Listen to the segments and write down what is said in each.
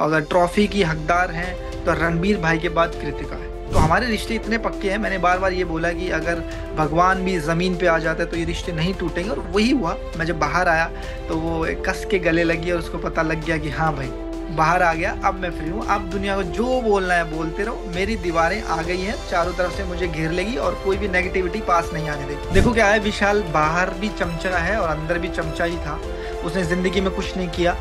अगर ट्रॉफी की हकदार हैं तो रणबीर भाई के बाद कृतिका है तो हमारे रिश्ते इतने पक्के हैं मैंने बार बार ये बोला कि अगर भगवान भी ज़मीन पे आ जाता है तो ये रिश्ते नहीं टूटेंगे और वही हुआ मैं जब बाहर आया तो वो कस के गले लगी और उसको पता लग गया कि हाँ भाई बाहर आ गया अब मैं फ्री हूँ अब दुनिया को जो बोलना है बोलते रहो मेरी दीवारें आ गई हैं चारों तरफ से मुझे घेर लेगी और कोई भी नेगेटिविटी पास नहीं आने देगी देखो क्या है विशाल बाहर भी चमचा है और अंदर भी चमचा ही था उसने ज़िंदगी में कुछ नहीं किया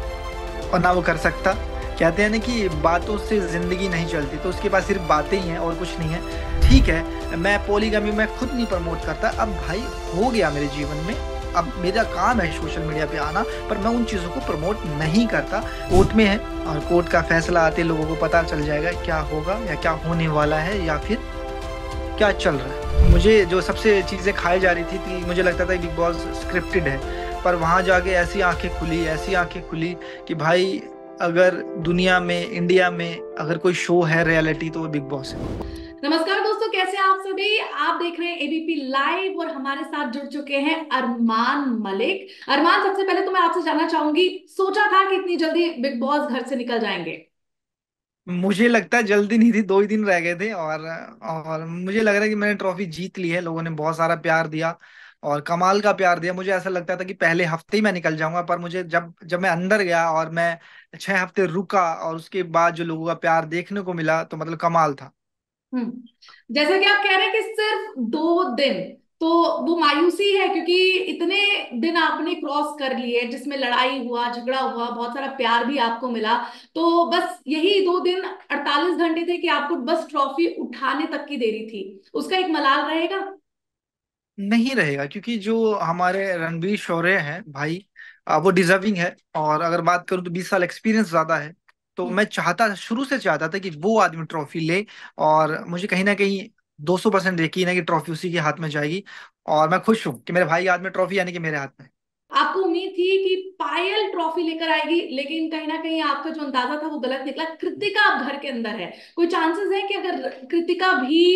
और ना वो कर सकता कहते हैं ना कि बातों से ज़िंदगी नहीं चलती तो उसके पास सिर्फ बातें ही हैं और कुछ नहीं है ठीक है मैं पोलीगामी मैं खुद नहीं प्रमोट करता अब भाई हो गया मेरे जीवन में अब मेरा काम है सोशल मीडिया पे आना पर मैं उन चीज़ों को प्रमोट नहीं करता कोर्ट में है और कोर्ट का फैसला आते लोगों को पता चल जाएगा क्या होगा या क्या होने वाला है या फिर क्या चल रहा है मुझे जो सबसे चीज़ें खाई जा रही थी, कि मुझे लगता था बिग बॉस स्क्रिप्टेड है पर वहाँ जाके ऐसी आंखें खुली ऐसी आंखें खुली कि भाई अगर दुनिया में इंडिया में अगर कोई शो है रियलिटी तो वो बिग बॉस है नमस्कार दोस्तों कैसे हैं आप सभी आप देख रहे हैं एबीपी लाइव और हमारे साथ जुड़ चुके हैं अरमान मलिक अरमान सबसे पहले तो मैं आपसे जानना चाहूंगी सोचा था कि इतनी जल्दी बिग बॉस घर से निकल जाएंगे मुझे लगता है जल्दी नहीं थी दो ही दिन रह गए थे और और मुझे लग रहा है कि मैंने ट्रॉफी जीत ली है लोगों ने बहुत सारा प्यार दिया और कमाल का प्यार दिया मुझे ऐसा लगता था कि पहले हफ्ते ही मैं निकल जाऊंगा पर मुझे जब जब मैं अंदर गया और मैं छह हफ्ते रुका और उसके बाद जो लोगों का प्यार देखने को मिला तो मतलब कमाल था हम्म, जैसा कि आप कह रहे हैं कि सिर्फ दो दिन तो वो मायूसी है क्योंकि इतने दिन आपने क्रॉस कर लिए जिसमें लड़ाई हुआ झगड़ा हुआ बहुत सारा प्यार भी आपको मिला तो बस यही दो दिन 48 घंटे थे कि आपको बस ट्रॉफी उठाने तक की देरी थी उसका एक मलाल रहेगा नहीं रहेगा क्योंकि जो हमारे रणवीर शौर्य हैं भाई वो डिजर्विंग है और अगर बात करूं तो बीस साल एक्सपीरियंस ज्यादा है तो हम्म। मैं चाहता शुरू से चाहता था कि वो आदमी ट्रॉफी ले और मुझे कहीं ना कहीं 200 परसेंट यकीन है कि ट्रॉफी उसी के हाथ में जाएगी और मैं खुश हूँ कि मेरे भाई के हाथ में ट्रॉफी यानी कि मेरे हाथ में आपको उम्मीद थी कि पायल ट्रॉफी लेकर आएगी लेकिन कहीं ना कहीं आपका जो अंदाजा था वो गलत निकला कृतिका अब घर के अंदर है कोई चांसेस है कि अगर कृतिका भी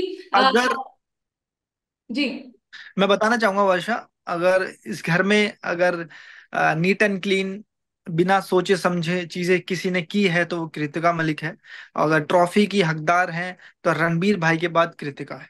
अगर जी मैं बताना चाहूंगा वर्षा अगर इस घर में अगर नीट एंड क्लीन बिना सोचे समझे चीजें किसी ने की है तो वो कृतिका मलिक है अगर ट्रॉफी की हकदार है तो रणबीर भाई के बाद कृतिका है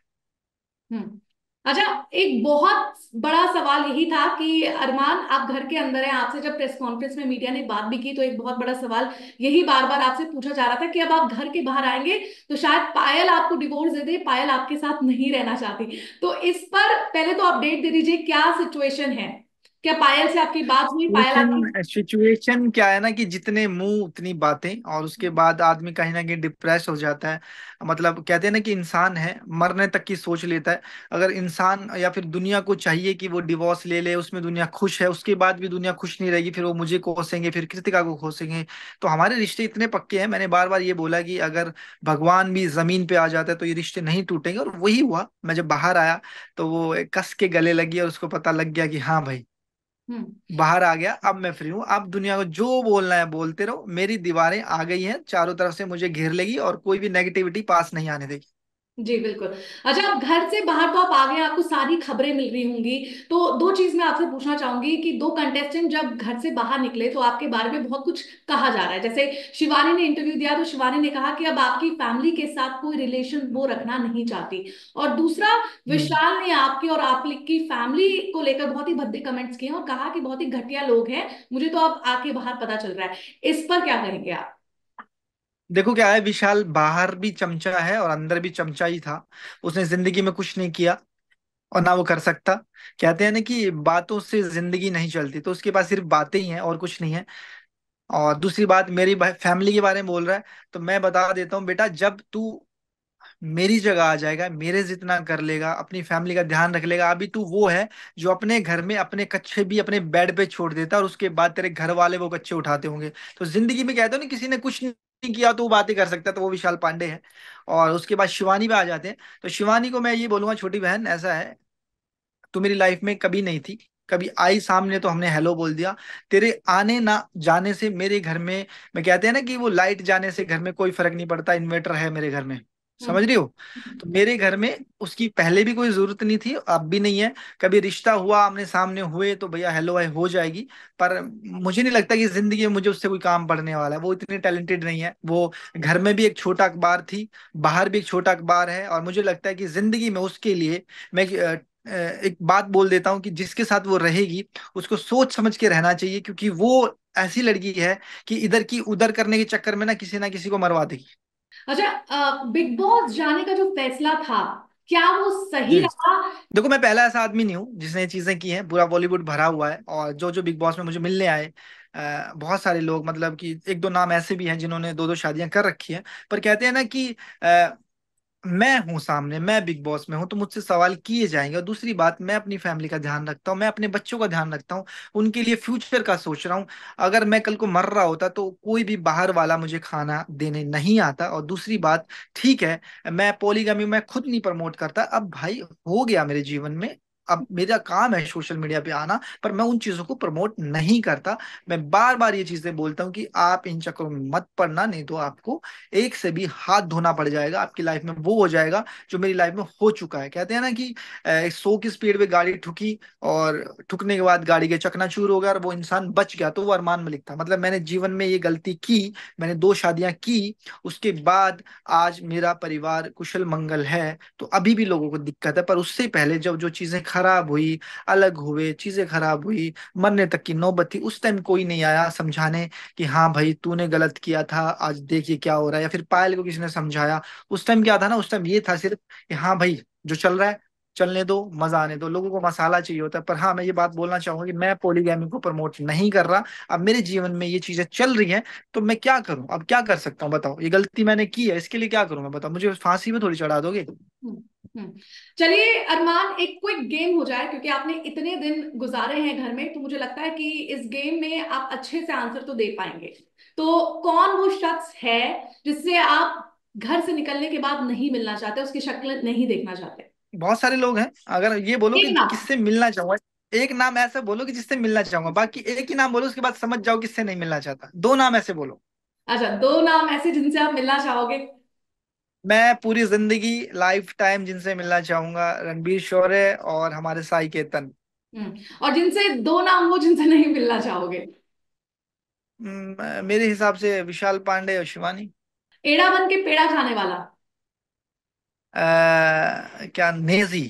हम्म। अच्छा एक बहुत बड़ा सवाल यही था कि अरमान आप घर के अंदर हैं आपसे जब प्रेस कॉन्फ्रेंस में मीडिया ने बात भी की तो एक बहुत बड़ा सवाल यही बार बार आपसे पूछा जा रहा था कि अब आप घर के बाहर आएंगे तो शायद पायल आपको डिवोर्स दे दे पायल आपके साथ नहीं रहना चाहती तो इस पर पहले तो अपडेट दे दीजिए क्या सिचुएशन है क्या पायल से आपकी बात हुई पायल आपकी सिचुएशन क्या है ना कि जितने मुंह उतनी बातें और उसके हम्म। बाद आदमी कहीं ना कहीं डिप्रेस हो जाता है मतलब कहते हैं ना कि इंसान है मरने तक की सोच लेता है अगर इंसान या फिर दुनिया को चाहिए कि वो डिवोर्स ले ले उसमें दुनिया खुश है उसके बाद भी दुनिया खुश नहीं रहेगी फिर वो मुझे कोसेंगे फिर कृतिका को खोसेंगे तो हमारे रिश्ते इतने पक्के हैं मैंने बार बार ये बोला कि अगर भगवान भी जमीन पे आ जाता है तो ये रिश्ते नहीं टूटेंगे और वही हुआ मैं जब बाहर आया तो वो कस के गले लगी और उसको पता लग गया कि हाँ भाई हम्म। बाहर आ गया अब मैं फ्री हूं अब दुनिया को जो बोलना है बोलते रहो मेरी दीवारें आ गई हैं चारों तरफ से मुझे घेर लेगी और कोई भी नेगेटिविटी पास नहीं आने देगी जी बिल्कुल अच्छा आप घर से बाहर तो आप आ गए आपको सारी खबरें मिल रही होंगी तो दो चीज मैं आपसे पूछना चाहूंगी कि दो कंटेस्टेंट जब घर से बाहर निकले तो आपके बारे में बहुत कुछ कहा जा रहा है जैसे शिवानी ने इंटरव्यू दिया तो शिवानी ने कहा कि अब आपकी फैमिली के साथ कोई रिलेशन वो रखना नहीं चाहती और दूसरा हम्म। विशाल ने आपकी और आपकी फैमिली को लेकर बहुत ही भद्दे कमेंट्स किए और कहा कि बहुत ही घटिया लोग हैं मुझे तो अब आके बाहर पता चल रहा है इस पर क्या करेंगे आप देखो क्या है विशाल बाहर भी चमचा है और अंदर भी चमचा ही था उसने जिंदगी में कुछ नहीं किया और ना वो कर सकता कहते हैं ना कि बातों से जिंदगी नहीं चलती तो उसके पास सिर्फ बातें ही हैं और कुछ नहीं है और दूसरी बात मेरी फैमिली के बारे में बोल रहा है तो मैं बता देता हूँ बेटा जब तू मेरी जगह आ जाएगा मेरे जितना कर लेगा अपनी फैमिली का ध्यान रख लेगा अभी तू वो है जो अपने घर में अपने कच्चे भी अपने बेड पे छोड़ देता है और उसके बाद तेरे घर वाले वो कच्चे उठाते होंगे तो जिंदगी में कहते हो ना किसी ने कुछ नहीं किया तो वो बातें कर सकता तो वो विशाल पांडे है और उसके बाद शिवानी पे आ जाते हैं तो शिवानी को मैं ये बोलूंगा छोटी बहन ऐसा है तू मेरी लाइफ में कभी नहीं थी कभी आई सामने तो हमने हेलो बोल दिया तेरे आने ना जाने से मेरे घर में मैं कहते हैं ना कि वो लाइट जाने से घर में कोई फर्क नहीं पड़ता इन्वर्टर है मेरे घर में हाँ। समझ रही हो तो हम्म। मेरे घर में उसकी पहले भी कोई जरूरत नहीं थी अब भी नहीं है कभी रिश्ता हुआ आमने सामने हुए तो भैया हेलो हाय हो जाएगी पर मुझे नहीं लगता कि जिंदगी में मुझे उससे कोई काम पड़ने वाला है वो इतनी टैलेंटेड नहीं है वो घर में भी एक छोटा अखबार थी बाहर भी एक छोटा अखबार है और मुझे लगता है कि जिंदगी में उसके लिए मैं एक बात बोल देता हूँ कि जिसके साथ वो रहेगी उसको सोच समझ के रहना चाहिए क्योंकि वो ऐसी लड़की है कि इधर की उधर करने के चक्कर में ना किसी ना किसी को मरवा देगी अच्छा बिग बॉस जाने का जो फैसला था क्या वो सही रहा देखो मैं पहला ऐसा आदमी नहीं हूँ जिसने चीजें की हैं पूरा बॉलीवुड भरा हुआ है और जो जो बिग बॉस में मुझे मिलने आए आ, बहुत सारे लोग मतलब कि एक दो नाम ऐसे भी हैं जिन्होंने दो दो शादियां कर रखी हैं पर कहते हैं ना कि मैं हूँ सामने मैं बिग बॉस में हूं तो मुझसे सवाल किए जाएंगे और दूसरी बात मैं अपनी फैमिली का ध्यान रखता हूँ मैं अपने बच्चों का ध्यान रखता हूँ उनके लिए फ्यूचर का सोच रहा हूं अगर मैं कल को मर रहा होता तो कोई भी बाहर वाला मुझे खाना देने नहीं आता और दूसरी बात ठीक है मैं पोलीगामी मैं खुद नहीं प्रमोट करता अब भाई हो गया मेरे जीवन में अब मेरा काम है सोशल मीडिया पे आना पर मैं उन चीजों को प्रमोट नहीं करता मैं बार बार ये चीजें बोलता हूँ कि आप इन चक्करों में मत पड़ना नहीं तो आपको एक से भी हाथ धोना पड़ जाएगा आपकी लाइफ में वो हो जाएगा जो मेरी लाइफ में हो चुका है कहते हैं ना कि सौ की स्पीड पे गाड़ी ठुकी और ठुकने के बाद गाड़ी के चकना चूर हो गया और वो इंसान बच गया तो वो अरमान मलिक था मतलब मैंने जीवन में ये गलती की मैंने दो शादियां की उसके बाद आज मेरा परिवार कुशल मंगल है तो अभी भी लोगों को दिक्कत है पर उससे पहले जब जो चीजें खराब हुई अलग हुए चीजें खराब हुई मरने तक की नौबत थी उस टाइम कोई नहीं आया समझाने कि हाँ भाई तूने गलत किया था आज देखिए क्या हो रहा है या फिर पायल को किसी ने समझाया उस टाइम क्या था ना उस टाइम ये था सिर्फ कि हाँ भाई जो चल रहा है चलने दो मजा आने दो लोगों को मसाला चाहिए होता है पर हाँ मैं ये बात बोलना चाहूंगा कि मैं पोलीगैमी को प्रमोट नहीं कर रहा अब मेरे जीवन में ये चीजें चल रही हैं तो मैं क्या करूं अब क्या कर सकता हूँ बताओ ये गलती मैंने की है इसके लिए क्या करूं मैं बताओ मुझे फांसी में थोड़ी चढ़ा दोगे हम्म। हम्म। चलिए अरमान एक क्विक गेम हो जाए क्योंकि आपने इतने दिन गुजारे हैं घर में तो मुझे लगता है कि इस गेम में आप अच्छे से आंसर तो दे पाएंगे तो कौन वो शख्स है जिससे आप घर से निकलने के बाद नहीं मिलना चाहते उसकी शक्ल नहीं देखना चाहते बहुत सारे लोग हैं अगर ये बोलो कि किससे मिलना चाहूंगा एक नाम ऐसा बोलो कि जिससे मिलना चाहूंगा बाकी एक ही नाम बोलो उसके बाद समझ जाओ किससे नहीं मिलना चाहता दो नाम ऐसे बोलो अच्छा दो नाम ऐसे जिनसे आप मिलना चाहोगे मैं पूरी जिंदगी लाइफ टाइम जिनसे मिलना चाहूंगा रणबीर शौर्य और हमारे साई केतन हम्म, और जिनसे दो नाम हो जिनसे नहीं मिलना चाहोगे हम्म, मेरे हिसाब से विशाल पांडे और शिवानी एड़ा बन के पेड़ा खाने वाला आ, क्या नेजी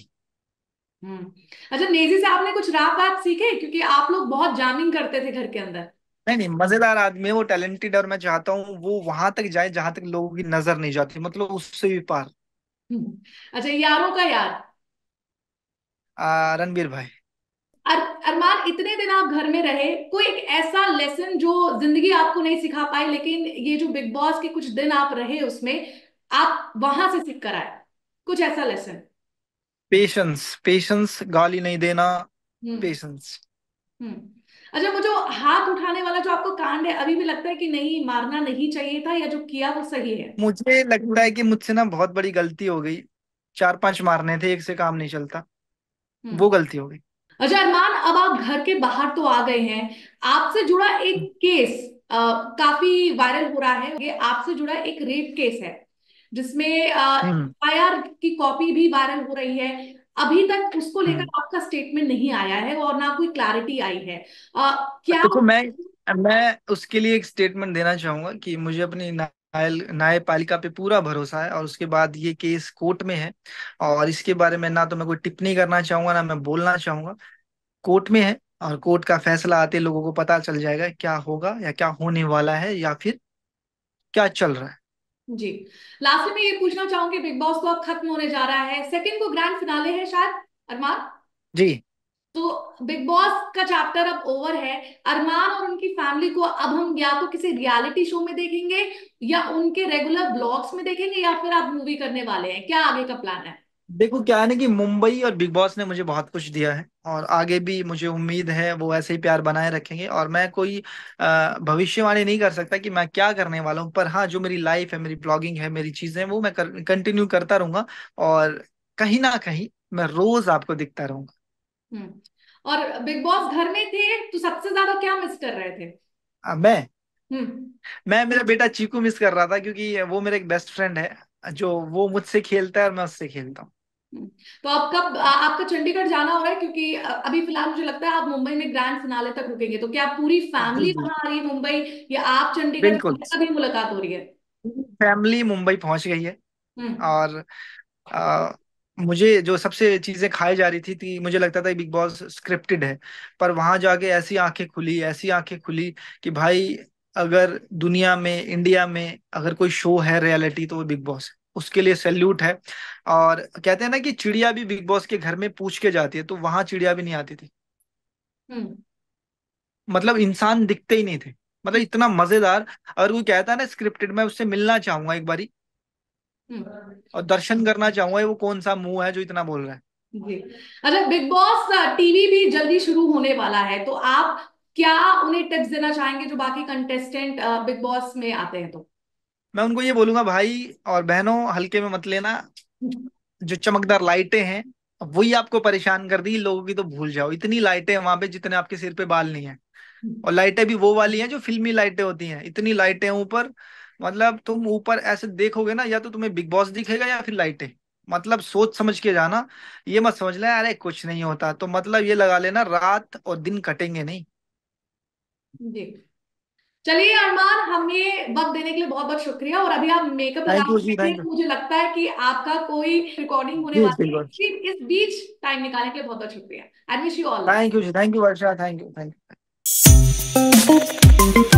हम्म, अच्छा नेजी से आपने कुछ रात बात सीखे क्योंकि आप लोग बहुत जामिंग करते थे घर के अंदर नहीं नहीं मजेदार आदमी है वो टैलेंटेड और मैं चाहता हूँ वो वहां तक जाए जहां तक लोगों की नजर नहीं जाती मतलब उससे भी पार हम्म, अच्छा यारों का यार रणबीर भाई अर, अरमान इतने दिन आप घर में रहे कोई एक ऐसा लेसन जो जिंदगी आपको नहीं सिखा पाई लेकिन ये जो बिग बॉस के कुछ दिन आप रहे उसमें आप वहां से सीख कर आए कुछ ऐसा लेसन पेशेंस पेशेंस गाली नहीं देना पेशेंस हम्म अच्छा मुझे हाथ उठाने वाला जो आपको कांड है अभी भी लगता है कि नहीं मारना नहीं चाहिए था या जो किया वो सही है मुझे लगता है कि मुझसे ना बहुत बड़ी गलती हो गई चार पांच मारने थे एक से काम नहीं चलता हम्म। वो गलती हो गई अच्छा अरमान अब आप घर के बाहर तो आ गए हैं आपसे जुड़ा एक हम्म। केस आ, काफी वायरल हो रहा है ये आपसे जुड़ा एक रेप केस है जिसमें हम्म। एफ आर की कॉपी भी वायरल हो रही है अभी तक उसको लेकर हम्म। आपका स्टेटमेंट नहीं आया है और ना कोई क्लैरिटी आई है आ, क्या देखो तो मैं मैं उसके लिए एक स्टेटमेंट देना चाहूंगा कि मुझे अपनी न्यायपालिका पे पूरा भरोसा है और उसके बाद ये केस कोर्ट में है और इसके बारे में ना तो मैं कोई टिप्पणी करना चाहूंगा ना मैं बोलना चाहूंगा कोर्ट में है और कोर्ट का फैसला आते लोगों को पता चल जाएगा क्या होगा या क्या होने वाला है या फिर क्या चल रहा है जी लास्ट में ये पूछना चाहूंगी बिग बॉस तो अब खत्म होने जा रहा है सेकंड को ग्रैंड फिनाले है शायद अरमान जी तो बिग बॉस का चैप्टर अब ओवर है अरमान और उनकी फैमिली को अब हम या तो किसी रियलिटी शो में देखेंगे या उनके रेगुलर ब्लॉग्स में देखेंगे या फिर आप मूवी करने वाले हैं क्या आगे का प्लान है देखो क्या है ना कि मुंबई और बिग बॉस ने मुझे बहुत कुछ दिया है और आगे भी मुझे उम्मीद है वो ऐसे ही प्यार बनाए रखेंगे और मैं कोई भविष्यवाणी नहीं कर सकता कि मैं क्या करने वाला हूँ पर हाँ जो मेरी लाइफ है मेरी ब्लॉगिंग है मेरी चीजें हैं, वो मैं कंटिन्यू करता रहूंगा और कहीं ना कहीं मैं रोज आपको दिखता रहूंगा हम्म और बिग बॉस घर में थे तो सबसे ज्यादा क्या मिस कर रहे थे मैं हम्म। मैं मेरा बेटा चीकू मिस कर रहा था क्योंकि वो मेरा एक बेस्ट फ्रेंड है जो वो मुझसे खेलता है और मैं उससे खेलता हूँ हम्म। तो आप कब आपका चंडीगढ़ जाना हो रहा है क्योंकि अभी फिलहाल मुझे लगता है आप मुंबई में ग्रैंड फिनाले तक रुकेंगे तो क्या पूरी फैमिली वहां आ रही है मुंबई या आप चंडीगढ़ कभी मुलाकात हो रही है फैमिली मुंबई पहुंच गई है हम्म। और आ, मुझे जो सबसे चीजें खाई जा रही थी थी मुझे लगता था बिग बॉस स्क्रिप्टेड है पर वहां जाके ऐसी आंखें खुली ऐसी आंखें खुली कि भाई अगर दुनिया में इंडिया में अगर कोई शो है रियलिटी तो वो बिग बॉस है उसके लिए सैल्यूट है और कहते हैं ना कि चिड़िया भी बिग बॉस के घर में पूछ के जाती है तो वहां चिड़िया भी नहीं आती थी हम्म। मतलब इंसान दिखते ही नहीं थे मतलब इतना मजेदार अगर वो कहता है ना स्क्रिप्टेड मैं उससे मिलना चाहूंगा एक बारी हम्म। और दर्शन करना चाहूंगा वो कौन सा मुंह है जो इतना बोल रहा है जी अच्छा बिग बॉस टीवी भी जल्दी शुरू होने वाला है तो आप क्या उन्हें टिप्स देना चाहेंगे जो बाकी कंटेस्टेंट बिग बॉस में आते हैं तो मैं उनको ये बोलूंगा भाई और बहनों हल्के में मत लेना जो चमकदार लाइटें हैं वही आपको परेशान कर दी लोगों की तो भूल जाओ इतनी लाइटें वहां पे जितने आपके सिर पे बाल नहीं है और लाइटें भी वो वाली हैं जो फिल्मी लाइटें होती हैं इतनी लाइटें ऊपर मतलब तुम ऊपर ऐसे देखोगे ना या तो तुम्हें बिग बॉस दिखेगा या फिर लाइटें मतलब सोच समझ के जाना ये मत समझ लेना अरे कुछ नहीं होता तो मतलब ये लगा लेना रात और दिन कटेंगे नहीं चलिए अरमान हम ये वक्त देने के लिए बहुत बहुत शुक्रिया और अभी आप मेकअप मुझे लगता है कि आपका कोई रिकॉर्डिंग होने वाली है इस बीच टाइम निकालने के लिए बहुत बहुत शुक्रिया and wish you all thank you thank you Varsha thank you thank you